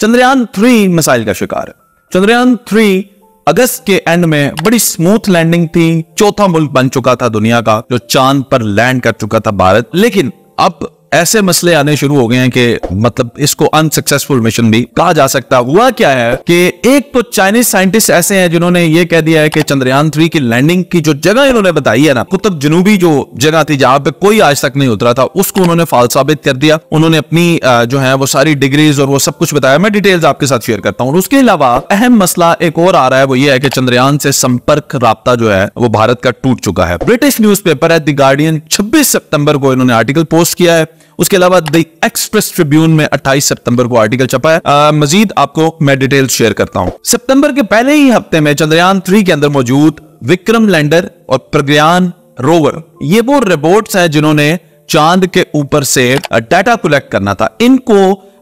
Chandrayaan three missile का शिकार Chandrayaan three अगस्त के एंड में बड़ी स्मूथ लैंडिंग थी चौथा मुल्क बन चुका था दुनिया का जो चांद पर लैंड कर चुका था भारत लेकिन अब ऐसे मसले आने शुरू हो गए हैं कि मतलब इसको अनसक्सेसफुल मिशन भी कहा जा सकता हुआ क्या है कि एक तो चाइनीज साइंटिस्ट ऐसे हैं जिन्होंने ये कह दिया है कि चंद्रयान थ्री की लैंडिंग की जो जगह इन्होंने बताई है ना कुतुब जनूबी जो जगह थी जहां पे कोई आज तक नहीं उतरा था उसको उन्होंने फाल साबित कर दिया उन्होंने अपनी जो है वो सारी डिग्रीज और वो सब कुछ बताया मैं डिटेल्स आपके साथ शेयर करता हूँ उसके अलावा अहम मसला एक और आ रहा है वो ये है कि चंद्रयान से संपर्क रहा जो है वो भारत का टूट चुका है ब्रिटिश न्यूज पेपर है द गार्डियन छब्बीस सितंबर को इन्होंने आर्टिकल पोस्ट किया है उसके अलावा द एक्सप्रेस ट्रिब्यून में 28 सितंबर को आर्टिकल छपा है मजीद आपको मैं डिटेल शेयर करता हूं सितंबर के पहले ही हफ्ते में चंद्रयान थ्री के अंदर मौजूद विक्रम लैंडर और प्रज्ञान रोवर ये वो रोबोट्स हैं जिन्होंने चांद के ऊपर से डाटा कलेक्ट करना था इनको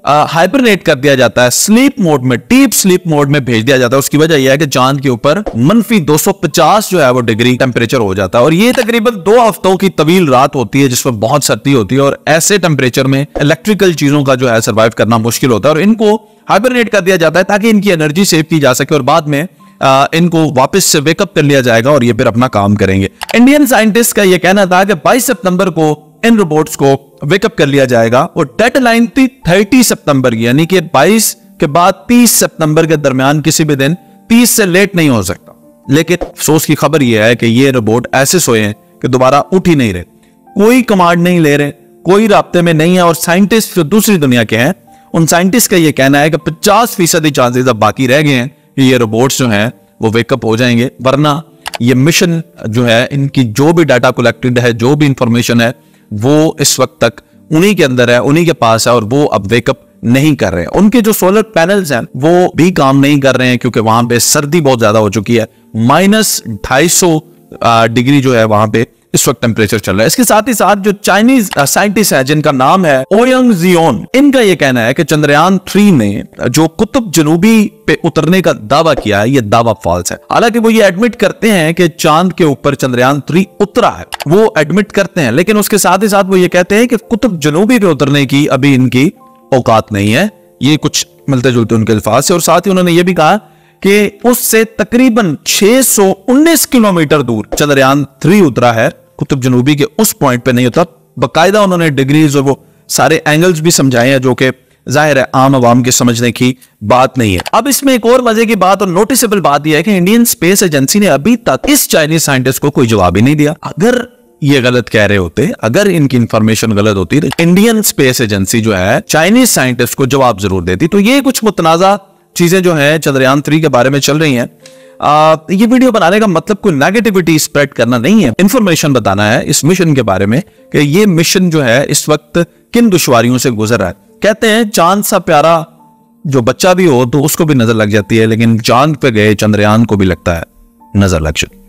हाइपरनेट कर दिया जाता है स्लीप मोड में डीप स्लीप मोड में भेज दिया जाता है उसकी वजह यह है कि चांद के ऊपर मनफी 250 जो है वो डिग्री टेम्परेचर हो जाता है और ये तकरीबन दो हफ्तों की तवील रात होती है जिसमें बहुत सर्दी होती है और ऐसे टेम्परेचर में इलेक्ट्रिकल चीजों का जो है सर्वाइव करना मुश्किल होता है और इनको हाइबरनेट कर दिया जाता है ताकि इनकी एनर्जी सेव की जा सके और बाद में आ, इनको वापस से वेकअप कर लिया जाएगा और ये फिर अपना काम करेंगे इंडियन साइंटिस्ट का यह कहना था कि 22 सितंबर को इन रोबोट्स को वेकअप कर लिया जाएगा और लाइन थी थर्टी सितंबर की यानी कि 22 के बाद 30 सितंबर के दरमियान किसी भी दिन 30 से लेट नहीं हो सकता लेकिन अफसोस की खबर यह है कि ये रोबोट ऐसे सोए हैं कि दोबारा उठ ही नहीं रहे कोई कमांड नहीं ले रहे कोई रबते में नहीं है और साइंटिस्ट जो दूसरी दुनिया के हैं उन साइंटिस्ट का यह कहना है कि पचास फीसदी चांसेस अब बाकी रह गए हैं कि ये रोबोट्स जो हैं वो वेकअप हो जाएंगे वरना ये मिशन जो है इनकी जो भी डाटा कलेक्टेड है जो भी इंफॉर्मेशन है वो इस वक्त तक उन्हीं के अंदर है उन्हीं के पास है और वो अब वेकअप नहीं कर रहे हैं उनके जो सोलर पैनल्स हैं वो भी काम नहीं कर रहे हैं क्योंकि वहां पे सर्दी बहुत ज्यादा हो चुकी है माइनस ढाई डिग्री जो है वहां पे इस वक्त टेम्परेचर चल रहा है इसके साथ ही साथ जो चाइनीज साइंटिस्ट है जिनका नाम है ओयंग जियोन इनका यह कहना है कि चंद्रयान थ्री ने uh, जो कुतुब जनूबी पे उतरने का दावा किया है ये दावा फॉल्स है हालांकि वो ये एडमिट करते हैं कि चांद के ऊपर चंद्रयान थ्री उतरा है वो एडमिट करते हैं लेकिन उसके साथ ही साथ वो ये कहते हैं कि कुतुब जनूबी पे उतरने की अभी इनकी औकात नहीं है ये कुछ मिलते जुलते उनके अल्फाज से और साथ ही उन्होंने ये भी कहा कि उससे तकरीबन 619 किलोमीटर दूर चंद्रयान थ्री उतरा है कुतुब जनूबी के उस पॉइंट पे नहीं होता बाकायदा उन्होंने डिग्रीज और वो सारे एंगल्स भी समझाए हैं जो कि जाहिर है आम आवाम के समझने की बात नहीं है अब इसमें एक और मजे की बात और नोटिसेबल बात यह है कि इंडियन स्पेस एजेंसी ने अभी तक इस चाइनीज साइंटिस्ट को कोई जवाब ही नहीं दिया अगर ये गलत कह रहे होते अगर इनकी इंफॉर्मेशन गलत होती तो इंडियन स्पेस एजेंसी जो है चाइनीज साइंटिस्ट को जवाब जरूर देती तो ये कुछ मुतनाजा चीजें जो है चंद्रयान थ्री के बारे में चल रही हैं ये वीडियो बनाने का मतलब कोई नेगेटिविटी स्प्रेड करना नहीं है इन्फॉर्मेशन बताना है इस मिशन के बारे में कि ये मिशन जो है इस वक्त किन दुश्वारियों से गुजर रहा है कहते हैं चांद सा प्यारा जो बच्चा भी हो तो उसको भी नजर लग जाती है लेकिन चांद पे गए चंद्रयान को भी लगता है नजर लग चुकी